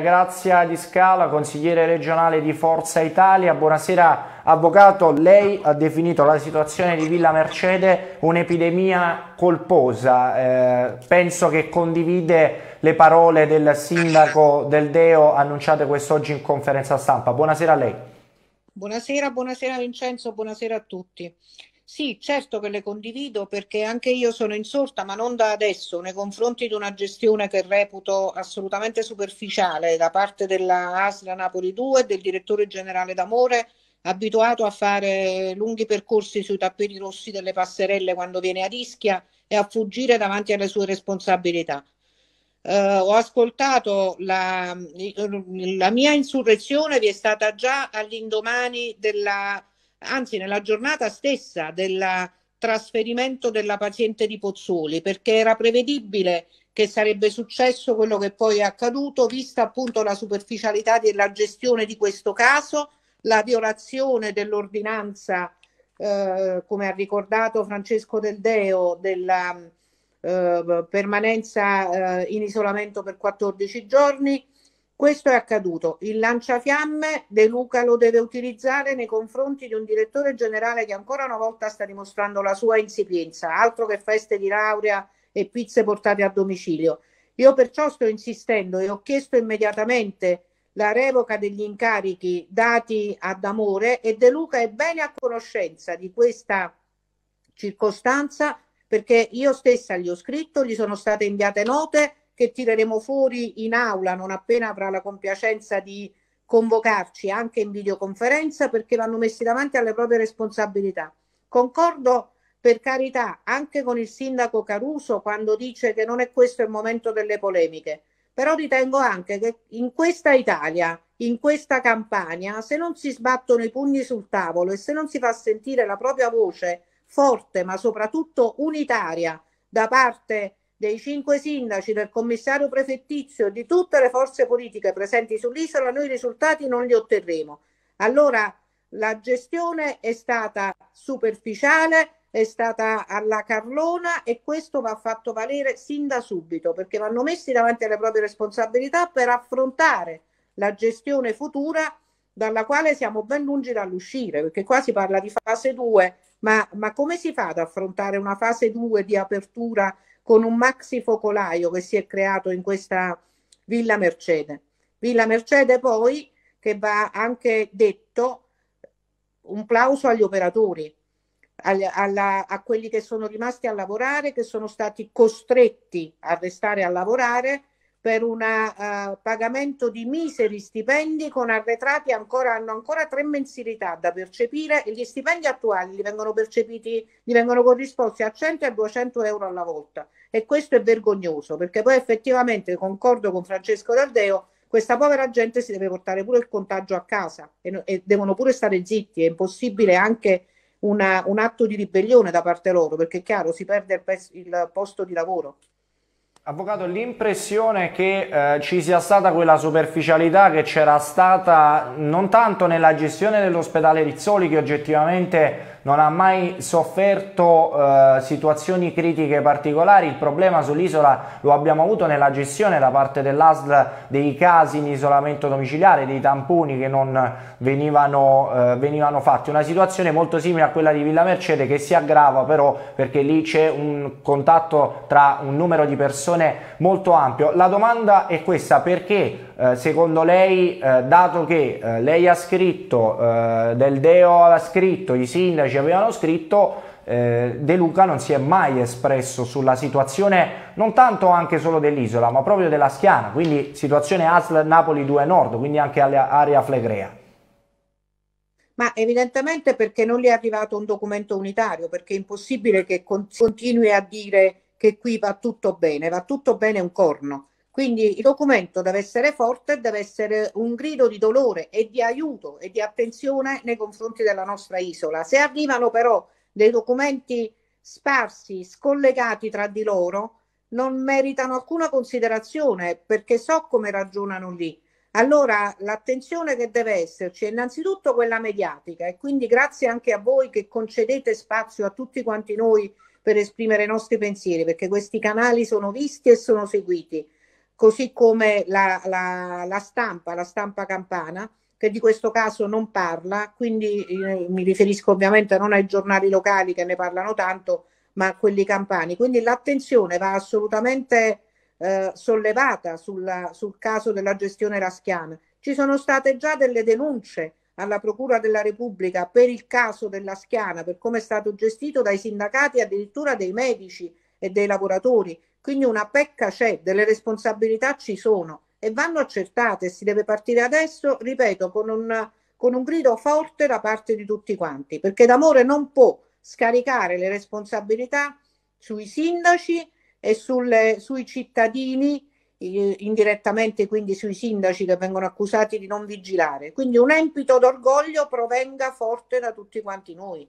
Grazia di Scala, consigliere regionale di Forza Italia. Buonasera avvocato, lei ha definito la situazione di Villa Mercede un'epidemia colposa. Eh, penso che condivide le parole del sindaco del Deo annunciate quest'oggi in conferenza stampa. Buonasera a lei. Buonasera, buonasera Vincenzo, buonasera a tutti. Sì, certo che le condivido perché anche io sono insorta, ma non da adesso, nei confronti di una gestione che reputo assolutamente superficiale da parte della ASLA Napoli 2 e del direttore generale D'Amore, abituato a fare lunghi percorsi sui tappeti rossi delle passerelle quando viene a rischia e a fuggire davanti alle sue responsabilità. Uh, ho ascoltato la, la, mia insurrezione vi è stata già all'indomani della anzi nella giornata stessa del trasferimento della paziente di Pozzoli, perché era prevedibile che sarebbe successo quello che poi è accaduto, vista appunto la superficialità della gestione di questo caso, la violazione dell'ordinanza, eh, come ha ricordato Francesco Del Deo, della eh, permanenza eh, in isolamento per 14 giorni, questo è accaduto. Il lanciafiamme De Luca lo deve utilizzare nei confronti di un direttore generale che ancora una volta sta dimostrando la sua insipienza, altro che feste di laurea e pizze portate a domicilio. Io perciò sto insistendo e ho chiesto immediatamente la revoca degli incarichi dati ad Amore e De Luca è bene a conoscenza di questa circostanza perché io stessa gli ho scritto, gli sono state inviate note che tireremo fuori in aula non appena avrà la compiacenza di convocarci anche in videoconferenza perché vanno messi davanti alle proprie responsabilità. Concordo per carità anche con il sindaco Caruso quando dice che non è questo il momento delle polemiche, però ritengo anche che in questa Italia, in questa campagna, se non si sbattono i pugni sul tavolo e se non si fa sentire la propria voce forte ma soprattutto unitaria da parte dei cinque sindaci, del commissario prefettizio, di tutte le forze politiche presenti sull'isola, noi i risultati non li otterremo. Allora la gestione è stata superficiale, è stata alla carlona e questo va fatto valere sin da subito perché vanno messi davanti alle proprie responsabilità per affrontare la gestione futura dalla quale siamo ben lungi dall'uscire, perché qua si parla di fase 2, ma, ma come si fa ad affrontare una fase 2 di apertura con un maxi focolaio che si è creato in questa Villa Mercede. Villa Mercede poi che va anche detto un plauso agli operatori, alla, alla, a quelli che sono rimasti a lavorare, che sono stati costretti a restare a lavorare per un uh, pagamento di miseri stipendi con arretrati ancora, hanno ancora tre mensilità da percepire e gli stipendi attuali li vengono percepiti, li vengono corrisposti a 100 e 200 euro alla volta e questo è vergognoso perché poi effettivamente concordo con Francesco Daldeo, questa povera gente si deve portare pure il contagio a casa e, e devono pure stare zitti, è impossibile anche una, un atto di ribellione da parte loro perché chiaro si perde il, il posto di lavoro Avvocato, l'impressione che eh, ci sia stata quella superficialità che c'era stata non tanto nella gestione dell'ospedale Rizzoli che oggettivamente non ha mai sofferto eh, situazioni critiche particolari, il problema sull'isola lo abbiamo avuto nella gestione da parte dell'ASL dei casi in isolamento domiciliare, dei tamponi che non venivano, eh, venivano fatti, una situazione molto simile a quella di Villa Mercede che si aggrava però perché lì c'è un contatto tra un numero di persone molto ampio. La domanda è questa, perché eh, secondo lei, eh, dato che eh, lei ha scritto, Del Deo ha scritto, i sindaci avevano scritto, De Luca non si è mai espresso sulla situazione non tanto anche solo dell'isola ma proprio della Schiana quindi situazione ASL Napoli 2 Nord quindi anche area Flegrea ma evidentemente perché non gli è arrivato un documento unitario perché è impossibile che continui a dire che qui va tutto bene va tutto bene un corno quindi il documento deve essere forte, deve essere un grido di dolore e di aiuto e di attenzione nei confronti della nostra isola. Se arrivano però dei documenti sparsi, scollegati tra di loro, non meritano alcuna considerazione perché so come ragionano lì. Allora l'attenzione che deve esserci è innanzitutto quella mediatica e quindi grazie anche a voi che concedete spazio a tutti quanti noi per esprimere i nostri pensieri perché questi canali sono visti e sono seguiti così come la, la, la stampa, la stampa campana, che di questo caso non parla, quindi eh, mi riferisco ovviamente non ai giornali locali che ne parlano tanto, ma a quelli campani. Quindi l'attenzione va assolutamente eh, sollevata sulla, sul caso della gestione raschiana. Ci sono state già delle denunce alla Procura della Repubblica per il caso della Schiana, per come è stato gestito dai sindacati addirittura dei medici e dei lavoratori. Quindi una pecca c'è, delle responsabilità ci sono e vanno accertate. Si deve partire adesso, ripeto, con un, con un grido forte da parte di tutti quanti, perché l'amore non può scaricare le responsabilità sui sindaci e sulle, sui cittadini indirettamente quindi sui sindaci che vengono accusati di non vigilare. Quindi un empito d'orgoglio provenga forte da tutti quanti noi.